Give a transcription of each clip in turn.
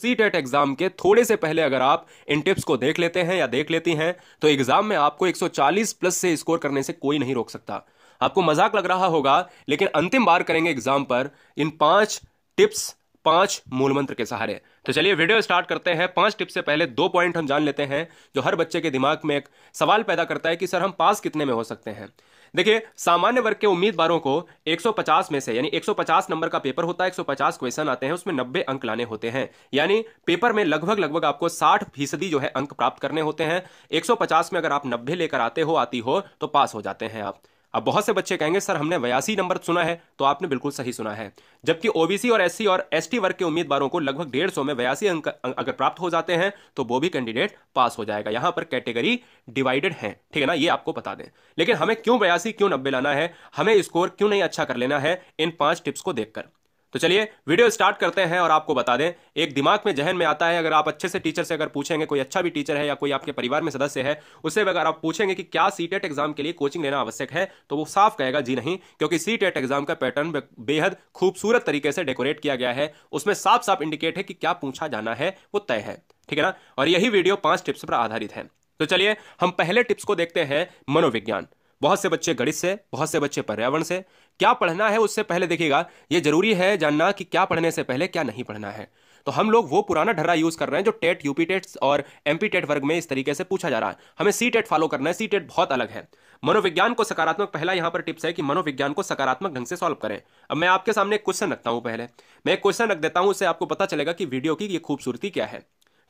C TET exam के थोड़े से पहले अगर आप इन टिप्स को देख लेते हैं या देख लेती हैं तो एग्जाम में आपको 140 प्लस से स्कोर करने से कोई नहीं रोक सकता आपको मजाक लग रहा होगा लेकिन अंतिम बार करेंगे एग्जाम पर इन पांच टिप्स पांच मूल मंत्र के सहारे तो चलिए वीडियो स्टार्ट करते हैं पांच टिप्स से पहले दो पॉइंट हम जान लेते हैं जो हर बच्चे के दिमाग में एक सवाल पैदा करता है कि सर हम पास कितने में हो सकते हैं देखिए सामान्य वर्ग के उम्मीदवारों को 150 में से यानी 150 नंबर का पेपर होता है 150 क्वेश्चन आते हैं उसमें 90 अंक लाने होते हैं यानी पेपर में लगभग लगभग आपको 60 फीसदी जो है अंक प्राप्त करने होते हैं 150 में अगर आप 90 लेकर आते हो आती हो तो पास हो जाते हैं आप अब बहुत से बच्चे कहेंगे सर हमने बयासी नंबर सुना है तो आपने बिल्कुल सही सुना है जबकि ओबीसी और एससी और एसटी वर्ग के उम्मीदवारों को लगभग डेढ़ सौ में बयासी अंक अगर प्राप्त हो जाते हैं तो वो भी कैंडिडेट पास हो जाएगा यहां पर कैटेगरी डिवाइडेड है ठीक है ना ये आपको बता दें लेकिन हमें क्यों बयासी क्यों नब्बे लाना है हमें स्कोर क्यों नहीं अच्छा कर लेना है इन पांच टिप्स को देखकर तो चलिए वीडियो स्टार्ट करते हैं और आपको बता दें एक दिमाग में जहन में आता है अगर आप अच्छे से टीचर से अगर पूछेंगे कोई अच्छा भी टीचर है या कोई आपके परिवार में सदस्य है उससे अगर आप पूछेंगे कि क्या सी एग्जाम e के लिए कोचिंग लेना आवश्यक है तो वो साफ कहेगा जी नहीं क्योंकि सी एग्जाम e का पैटर्न बेहद खूबसूरत तरीके से डेकोरेट किया गया है उसमें साफ साफ इंडिकेट है कि क्या पूछा जाना है वो तय है ठीक है ना और यही वीडियो पांच टिप्स पर आधारित है तो चलिए हम पहले टिप्स को देखते हैं मनोविज्ञान बहुत से बच्चे गणित से बहुत से बच्चे पर्यावरण से क्या पढ़ना है उससे पहले देखिएगा ये जरूरी है जानना कि क्या पढ़ने से पहले क्या नहीं पढ़ना है तो हम लोग वो पुराना ढर्रा यूज कर रहे हैं जो टेट यूपी टेट और एमपी टेट वर्ग में इस तरीके से पूछा जा रहा है हमें सी टेट फॉलो करना है सी टेट बहुत अलग है मनोविज्ञान को सकारात्मक पहला यहां पर टिप्स है कि मनोविज्ञान को सकारात्मक ढंग से सॉल्व करें अब मैं आपके सामने क्वेश्चन रखता हूं पहले मैं क्वेश्चन रख देता हूं उससे आपको पता चलेगा कि वीडियो की खूबसूरती क्या है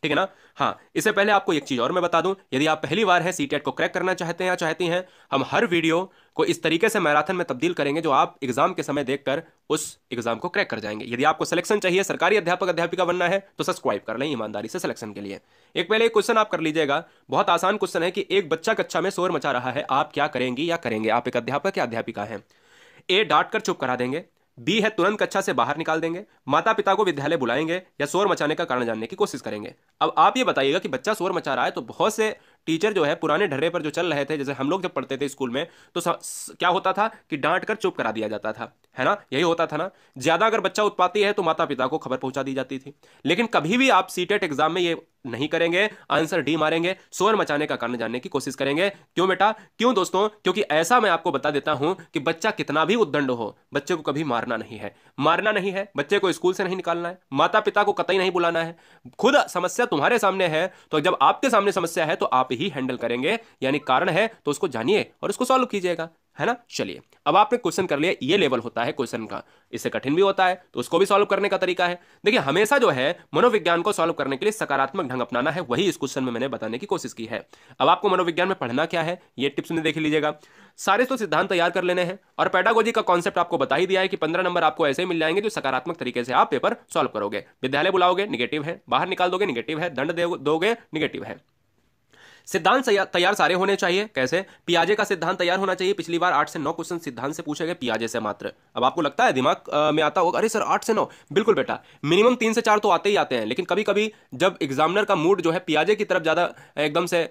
ठीक है ना हाँ इससे पहले आपको एक चीज़ और मैं बता दूं यदि आप पहली बार है सी e को क्रैक करना चाहते हैं या चाहती हैं हम हर वीडियो को इस तरीके से मैराथन में तब्दील करेंगे जो आप एग्जाम के समय देखकर उस एग्जाम को क्रैक कर जाएंगे यदि आपको सिलेक्शन चाहिए सरकारी अध्यापक अध्यापिका बनना है तो सब्सक्राइब कर लें ईमानदारी से सिलेक्शन के लिए एक पहले एक क्वेश्चन आप कर लीजिएगा बहुत आसान क्वेश्चन है कि एक बच्चा कक्षा में शोर मचा रहा है आप क्या करेंगी या करेंगे आप एक अध्यापक या अध्यापिका है ए डांट कर चुप करा देंगे बी है तुरंत कक्षा से बाहर निकाल देंगे माता पिता को विद्यालय बुलाएंगे या शोर मचाने का कारण जानने की कोशिश करेंगे अब आप ये बताइएगा कि बच्चा शोर मचा रहा है तो बहुत से टीचर जो है पुराने ढर्रे पर जो चल रहे थे जैसे हम लोग जब पढ़ते थे स्कूल में तो स, क्या होता था कि डांट कर चुप करा दिया जाता था है ना यही होता था ना ज्यादा अगर बच्चा उत्पाती है तो माता पिता को खबर पहुंचा दी जाती थी लेकिन कभी भी आप सी एग्जाम में ये नहीं करेंगे आंसर डी मारेंगे शोर मचाने का कारण जानने की कोशिश करेंगे क्यों बेटा क्यों दोस्तों क्योंकि ऐसा मैं आपको बता देता हूं कि बच्चा कितना भी उद्दंड हो बच्चे को कभी मारना नहीं है मारना नहीं है बच्चे को स्कूल से नहीं निकालना है माता पिता को कतई नहीं बुलाना है खुद समस्या तुम्हारे सामने है तो जब आपके सामने समस्या है तो आप ही हैंडल करेंगे यानी कारण है तो उसको जानिए और उसको सॉल्व कीजिएगा है ना चलिए अब आपने क्वेश्चन कर लिया ये लेवल होता है क्वेश्चन का इससे कठिन भी होता है तो उसको भी सॉल्व करने का तरीका है देखिए हमेशा जो है मनोविज्ञान को सॉल्व करने के लिए सकारात्मक ढंग अपनाना है वही इस क्वेश्चन में मैंने बताने की कोशिश की है अब आपको मनोविज्ञान में पढ़ना क्या है ये टिप्स में देख लीजिएगा सारे तो सिद्धांत तैयार कर लेने हैं और पैडागोजी का कॉन्सेप्ट आपको बता ही दिया है कि पंद्रह नंबर आपको ऐसे मिल जाएंगे जो सकारात्मक तरीके से आप पेपर सॉल्व करोगे विद्यालय बुलाओगे निगेटिव है बाहर निकाल दोगे निगेटिव है दंड दोगे निगेटिव है सिद्धांत तैयार सारे होने चाहिए कैसे पियाजे का सिद्धांत तैयार होना चाहिए पिछली बार आठ से नौ क्वेश्चन सिद्धांत से पूछे गए पियाजे से मात्र अब आपको लगता है दिमाग में आता होगा अरे सर आठ से नौ बिल्कुल बेटा मिनिमम तीन से चार तो आते ही आते हैं लेकिन कभी कभी जब एग्जामिनर का मूड जो है पियाजे की तरफ ज़्यादा एकदम से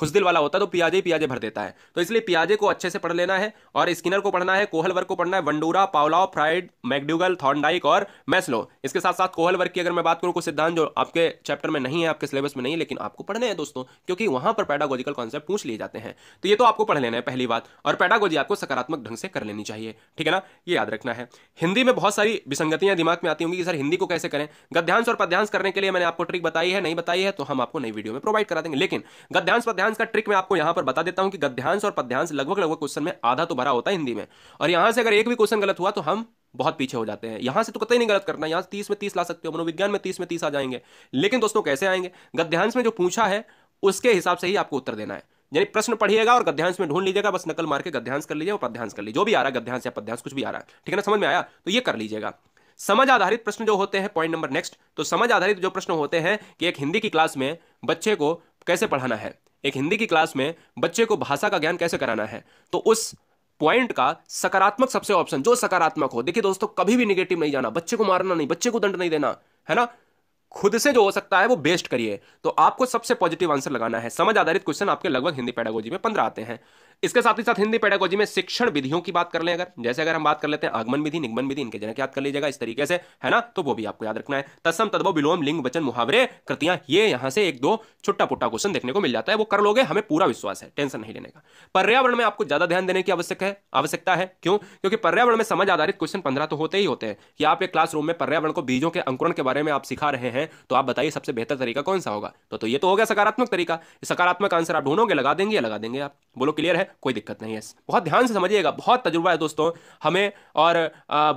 खुशदिल वाला होता है तो पियाजे पियाजे भर देता है तो इसलिए पियाजे को अच्छे से पढ़ लेना है और स्किनर को पढ़ना है कोहलवर को पढ़ना है Bandura Pavlov Freud McDougall Thorndike और मैस्लो इसके साथ साथ वर्ग की अगर मैं बात करूँ कुछ सिद्धांत जो आपके चैप्टर में नहीं है आपके सिलेबस में नहीं है लेकिन आपको पढ़ने हैं दोस्तों क्योंकि वहां पर और पैडागोजिकल कॉन्सेप्ट पूछ लिए जाते हैं तो ये तो आपको पढ़ लेना है पहली बात और पैडागोजी आपको सकारात्मक ढंग से कर लेनी चाहिए ठीक है ना ये याद रखना है हिंदी में बहुत सारी विसंगतियां दिमाग में आती होंगी कि सर हिंदी को कैसे करें गद्यांश और पद्यांश करने के लिए मैंने आपको ट्रिक बताई है नहीं बताई है तो हम आपको नई वीडियो में प्रोवाइड करा देंगे लेकिन गद्यांश पद्यांश का ट्रिक मैं आपको यहां पर बता देता हूं कि गद्यांश और पद्यांश लगभग लगभग क्वेश्चन में आधा तो भरा होता है हिंदी में और यहां से अगर एक भी क्वेश्चन गलत हुआ तो हम बहुत पीछे हो जाते हैं यहां से तो कतई नहीं गलत करना यहां तीस में तीस ला सकते हो मनोविज्ञान में तीस में तीस आ जाएंगे लेकिन दोस्तों कैसे आएंगे गद्यांश में जो पूछा है उसके हिसाब से ही आपको उत्तर देना है यानी प्रश्न पढ़िएगा और गद्यांश में ढूंढ लीजिएगा बस नकल मार के गद्यांश कर लीजिए और पद्यांश कर लीजिए जो भी आ रहा है गद्यांश या पद्यांश कुछ भी आ रहा है ठीक है ना समझ में आया तो ये कर लीजिएगा समझ आधारित प्रश्न जो होते हैं पॉइंट नंबर नेक्स्ट तो समझ आधारित जो प्रश्न होते हैं कि एक हिंदी की क्लास में बच्चे को कैसे पढ़ाना है एक हिंदी की क्लास में बच्चे को भाषा का ज्ञान कैसे कराना है तो उस पॉइंट का सकारात्मक सबसे ऑप्शन जो सकारात्मक हो देखिए दोस्तों कभी भी निगेटिव नहीं जाना बच्चे को मारना नहीं बच्चे को दंड नहीं देना है ना खुद से जो हो सकता है वो बेस्ट करिए तो आपको सबसे पॉजिटिव आंसर लगाना है समझ आधारित क्वेश्चन आपके लगभग हिंदी पैडागोजी में पंद्रह आते हैं इसके साथ ही साथ हिंदी पेडागोजी में शिक्षण विधियों की बात कर लें अगर जैसे अगर हम बात कर लेते हैं आगमन विधि निगमन विधि इनके जनक याद कर लीजिएगा इस तरीके से है ना तो वो भी आपको याद रखना है तस्म तद्भव विलोम लिंग वचन मुहावरे कृतियां ये यहां से एक दो छुट्टा पुट्टा क्वेश्चन देखने को मिल जाता है वो कर लोगे हमें पूरा विश्वास है टेंशन नहीं लेने का पर्यावरण में आपको ज्यादा ध्यान देने की आवश्यक है आवश्यकता है क्यों क्योंकि पर्यावरण में समझ आधारित क्वेश्चन पंद्रह तो होते ही होते हैं कि आप एक क्लासरूम में पर्यावरण को बीजों के अंकुरण के बारे में आप सिखा रहे हैं तो आप बताइए सबसे बेहतर तरीका कौन सा होगा तो, तो ये तो हो गया सकारात्मक तरीका सकारात्मक आंसर आप ढूंढोगे लगा देंगे लगा देंगे आप बोलो क्लियर है है कोई दिक्कत नहीं है बहुत ध्यान से समझिएगा बहुत तजुर्बा है दोस्तों हमें और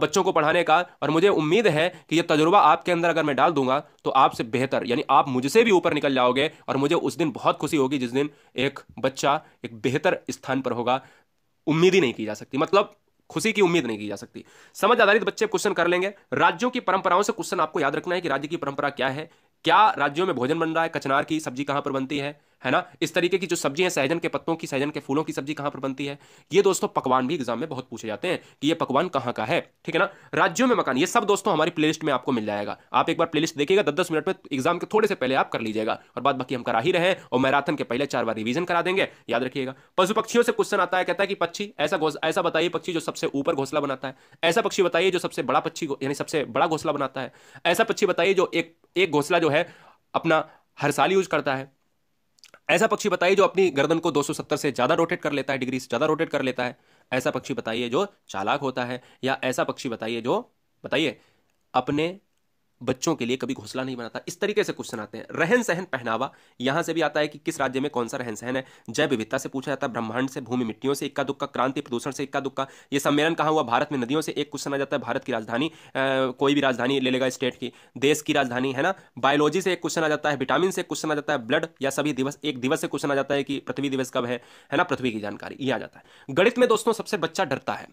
बच्चों को पढ़ाने का और मुझे उम्मीद है कि यह तजुर्बा आपके अंदर अगर मैं डाल दूंगा तो आपसे बेहतर यानी आप मुझसे भी ऊपर निकल जाओगे और मुझे उस दिन बहुत खुशी होगी जिस दिन एक बच्चा एक बेहतर स्थान पर होगा उम्मीद ही नहीं की जा सकती मतलब खुशी की उम्मीद नहीं की जा सकती समझ आधारित बच्चे क्वेश्चन कर लेंगे राज्यों की परंपराओं से क्वेश्चन आपको याद रखना है कि राज्य की परंपरा क्या है क्या राज्यों में भोजन बन रहा है कचनार की सब्जी कहां पर बनती है है ना इस तरीके की जो सब्जी है सहजन के पत्तों की सहजन के फूलों की सब्जी कहाँ पर बनती है ये दोस्तों पकवान भी एग्जाम में बहुत पूछे जाते हैं कि ये पकवान कहाँ का है ठीक है ना राज्यों में मकान ये सब दोस्तों हमारी प्लेलिस्ट में आपको मिल जाएगा आप एक बार प्लेलिस्ट देखिएगा दस दस मिनट में एग्जाम के थोड़े से पहले आप कर लीजिएगा और बाद बाकी हम करा ही रहे हैं और मैराथन के पहले चार बार रिविजन करा देंगे याद रखिएगा पशु पक्षियों से क्वेश्चन आता है कहता है कि पक्षी ऐसा ऐसा बताइए पक्षी जो सबसे ऊपर घोसला बनाता है ऐसा पक्षी बताइए जो सबसे बड़ा पक्षी यानी सबसे बड़ा घोसला बनाता है ऐसा पक्षी बताइए जो एक एक घोसला जो है अपना हर साल यूज करता है ऐसा पक्षी बताइए जो अपनी गर्दन को 270 से ज़्यादा रोटेट कर लेता है डिग्री से ज़्यादा रोटेट कर लेता है ऐसा पक्षी बताइए जो चालाक होता है या ऐसा पक्षी बताइए जो बताइए अपने बच्चों के लिए कभी घोसला नहीं बनाता इस तरीके से क्वेश्चन आते हैं रहन सहन पहनावा यहां से भी आता है कि किस राज्य में कौन सा रहन सहन है जय विविधता से पूछा जाता है ब्रह्मांड से भूमि मिट्टियों से इक्का दुक्का क्रांति प्रदूषण से इक्का दुक्का ये सम्मेलन कहा हुआ भारत में नदियों से एक क्वेश्चन आ जाता है भारत की राजधानी कोई भी राजधानी ले लेगा स्टेट की देश की राजधानी है ना बायोलॉजी से एक क्वेश्चन आ जाता है विटामिन से क्वेश्चन आ जाता है ब्लड या सभी दिवस एक दिवस से क्वेश्चन आ जाता है कि पृथ्वी दिवस कब है है ना पृथ्वी की जानकारी ये आ जाता है गणित में दोस्तों सबसे बच्चा डरता है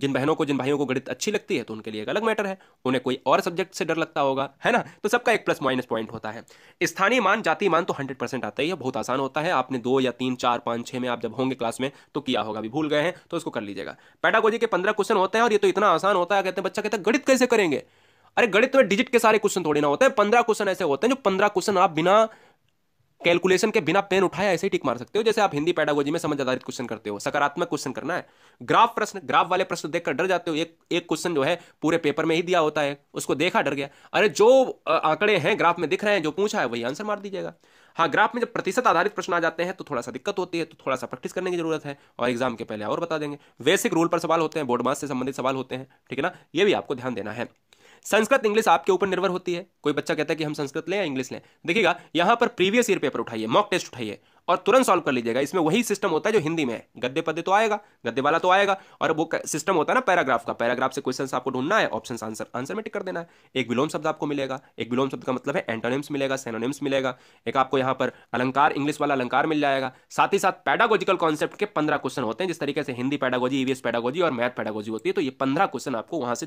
जिन बहनों को जिन भाइयों को गणित अच्छी लगती है तो उनके लिए एक अलग मैटर है उन्हें कोई और सब्जेक्ट से डर लगता होगा है ना तो सबका एक प्लस माइनस पॉइंट होता है स्थानीय मान जाति मान तो हंड्रेड परसेंट आता ही है बहुत आसान होता है आपने दो या तीन चार पांच छह में आप जब होंगे क्लास में तो किया होगा अभी भूल गए हैं तो उसको कर लीजिएगा पैटागोजी के पंद्रह क्वेश्चन होते हैं और ये तो इतना आसान होता है कहते हैं बच्चा कहते हैं गणित कैसे करेंगे अरे गणित में डिजिट के सारे क्वेश्चन थोड़ी ना होते हैं पंद्रह क्वेश्चन ऐसे होते हैं जो पंद्रह क्वेश्चन आप बिना कैलकुलेशन के बिना पेन उठाया ऐसे ही टिक मार सकते हो जैसे आप हिंदी पैडागोजी में समझ आधारित क्वेश्चन करते हो सकारात्मक क्वेश्चन करना है ग्राफ प्रश्न ग्राफ वाले प्रश्न देखकर डर जाते हो एक एक क्वेश्चन जो है पूरे पेपर में ही दिया होता है उसको देखा डर गया अरे जो आंकड़े हैं ग्राफ में दिख रहे हैं जो पूछा है वही आंसर मार दीजिएगा हाँ ग्राफ में जब प्रतिशत आधारित प्रश्न आ जाते हैं तो थोड़ा सा दिक्कत होती है तो थोड़ा सा प्रैक्टिस करने की जरूरत है और एग्जाम के पहले और बता देंगे बेसिक रूल पर सवाल होते हैं बोर्ड मार्स से संबंधित सवाल होते हैं ठीक है ना ये भी आपको ध्यान देना है संस्कृत इंग्लिश आपके ऊपर निर्भर होती है कोई बच्चा कहता है कि हम संस्कृत लें या इंग्लिश लें देखिएगा यहां पर प्रीवियस ईयर पेपर उठाइए मॉक टेस्ट उठाइए और तुरंत सॉल्व कर लीजिएगा इसमें वही सिस्टम होता है जो हिंदी में है गद्दे पदे तो आएगा गद्दे वाला तो आएगा और वो सिस्टम होता है ना पैराग्राफ का पैराग्राफ से क्वेश्चन आपको ढूंढना है ऑप्शन आंसर आंसर में टिक कर देना है एक विलोम शब्द आपको मिलेगा एक विलोम शब्द का मतलब है एंटोनिम्स मिलेगा सेनोनिम्स मिलेगा एक आपको यहाँ पर अलंकार इंग्लिश वाला अलंकार मिल जाएगा साथ ही साथ पैडागोजिकल कॉन्सेप्ट के पंद्रह क्वेश्चन होते हैं जिस तरीके से हिंदी पैडागोजी ईवीएस पैडागोजी और मैथ पैडागोजी होती है तो ये पंद्रह क्वेश्चन आपको वहां से